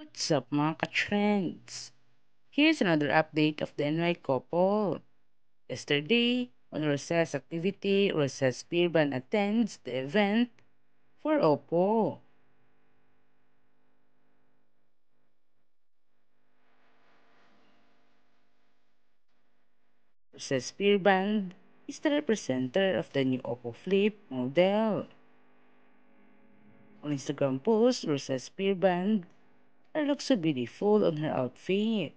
What's up mga ka-trends? Here's another update of the NY couple. Yesterday, on recess activity, recess Spearman attends the event for OPPO. Recess Spearman is the representative of the new OPPO Flip model. On Instagram post, Recess Spearband it looks so beautiful on her outfit.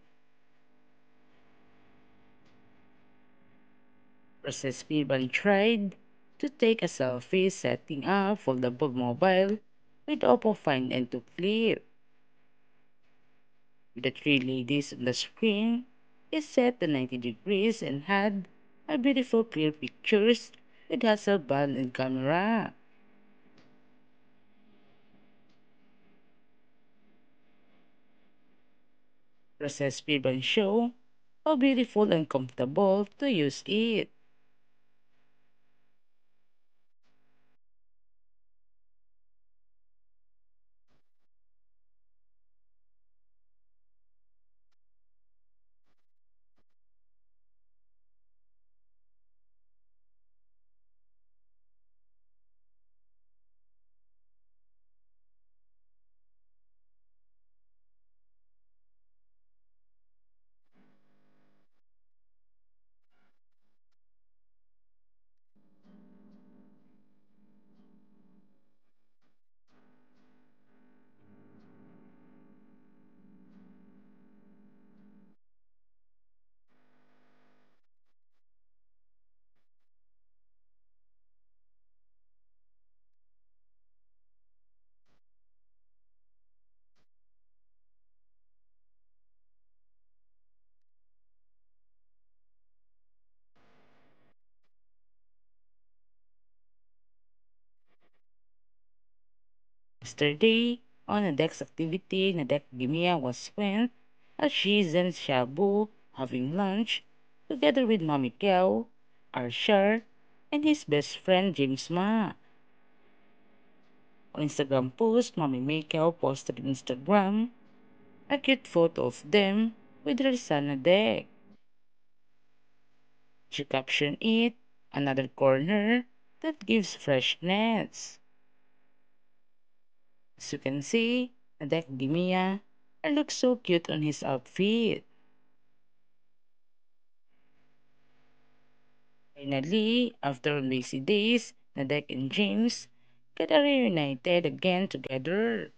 Princess Piban tried to take a selfie setting up for the book mobile with Oppo Find and to flip. The three ladies on the screen is set to 90 degrees and had a beautiful clear pictures with Hasselblad and camera. processed Piban show how beautiful and comfortable to use it. Yesterday, Onadek's activity Nadek Gimiya was spent as she and Shabu having lunch together with Mommy Cow, Arshar, and his best friend James Ma. On Instagram post, Mommy May posted on Instagram a cute photo of them with her son Nadek. She captioned it, another corner that gives freshness. As you can see, Adek Gimiya looks so cute on his outfit. Finally, after busy days, Nadek and James get reunited again together.